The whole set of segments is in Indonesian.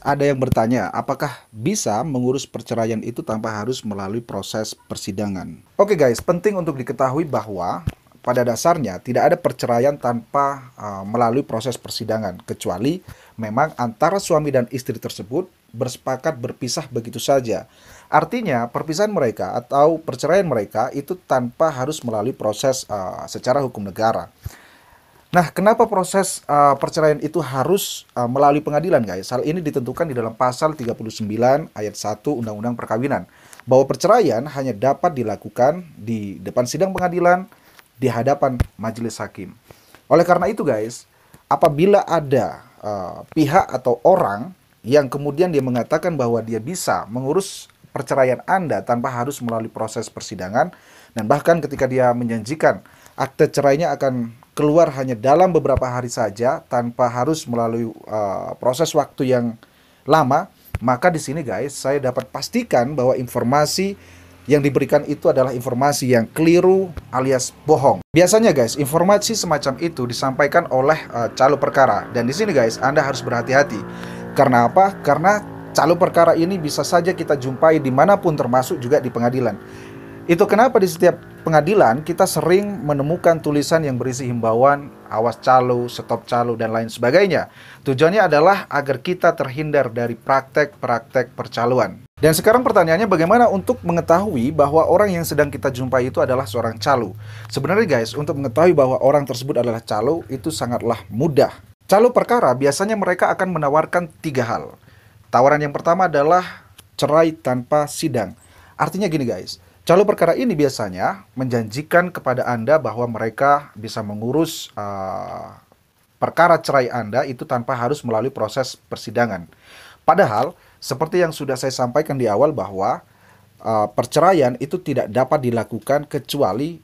ada yang bertanya, apakah bisa mengurus perceraian itu tanpa harus melalui proses persidangan? Oke okay guys, penting untuk diketahui bahwa pada dasarnya tidak ada perceraian tanpa uh, melalui proses persidangan, kecuali memang antara suami dan istri tersebut bersepakat berpisah begitu saja. Artinya, perpisahan mereka atau perceraian mereka itu tanpa harus melalui proses uh, secara hukum negara. Nah, kenapa proses uh, perceraian itu harus uh, melalui pengadilan, guys? Hal ini ditentukan di dalam pasal 39 ayat 1 Undang-Undang Perkawinan bahwa perceraian hanya dapat dilakukan di depan sidang pengadilan di hadapan majelis hakim. Oleh karena itu, guys, apabila ada uh, pihak atau orang yang kemudian dia mengatakan bahwa dia bisa mengurus perceraian Anda tanpa harus melalui proses persidangan dan bahkan ketika dia menjanjikan akte cerainya akan keluar hanya dalam beberapa hari saja tanpa harus melalui uh, proses waktu yang lama, maka di sini guys saya dapat pastikan bahwa informasi yang diberikan itu adalah informasi yang keliru alias bohong. Biasanya guys, informasi semacam itu disampaikan oleh uh, eh, calo perkara dan di sini guys Anda harus berhati-hati. Karena apa? Karena Calo perkara ini bisa saja kita jumpai dimanapun termasuk juga di pengadilan. Itu kenapa di setiap pengadilan kita sering menemukan tulisan yang berisi himbauan, awas calo, stop calo, dan lain sebagainya. Tujuannya adalah agar kita terhindar dari praktek-praktek percaluan. Dan sekarang pertanyaannya bagaimana untuk mengetahui bahwa orang yang sedang kita jumpai itu adalah seorang calo? Sebenarnya guys, untuk mengetahui bahwa orang tersebut adalah calo itu sangatlah mudah. Calo perkara biasanya mereka akan menawarkan tiga hal. Tawaran yang pertama adalah cerai tanpa sidang. Artinya gini guys, calon perkara ini biasanya menjanjikan kepada Anda bahwa mereka bisa mengurus uh, perkara cerai Anda itu tanpa harus melalui proses persidangan. Padahal, seperti yang sudah saya sampaikan di awal bahwa uh, perceraian itu tidak dapat dilakukan kecuali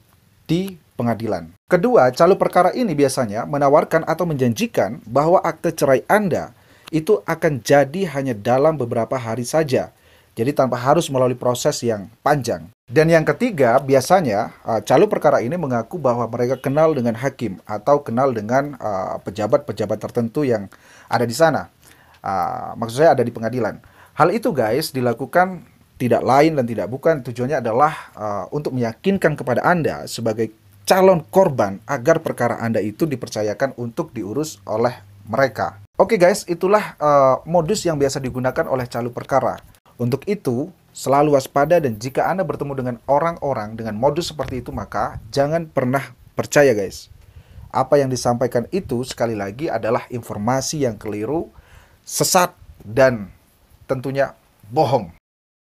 di pengadilan. Kedua, calon perkara ini biasanya menawarkan atau menjanjikan bahwa akte cerai Anda itu akan jadi hanya dalam beberapa hari saja. Jadi tanpa harus melalui proses yang panjang. Dan yang ketiga, biasanya uh, calon perkara ini mengaku bahwa mereka kenal dengan hakim atau kenal dengan uh, pejabat-pejabat tertentu yang ada di sana. Uh, maksud saya ada di pengadilan. Hal itu guys dilakukan tidak lain dan tidak bukan tujuannya adalah uh, untuk meyakinkan kepada Anda sebagai calon korban agar perkara Anda itu dipercayakan untuk diurus oleh mereka. Oke guys, itulah uh, modus yang biasa digunakan oleh calo perkara. Untuk itu, selalu waspada dan jika Anda bertemu dengan orang-orang dengan modus seperti itu, maka jangan pernah percaya guys. Apa yang disampaikan itu sekali lagi adalah informasi yang keliru, sesat, dan tentunya bohong.